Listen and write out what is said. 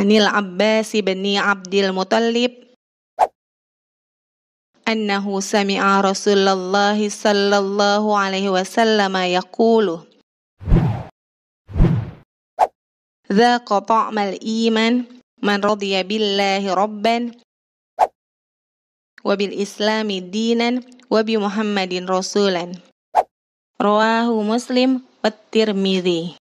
عن العباس بن عبد المطلب أنه سمع رسول الله صلى الله عليه وسلم يقول ذاق طعم الإيمان من رضي بالله ربا وبالإسلام دينا وبمحمد رسولا رواه مسلم والترمذي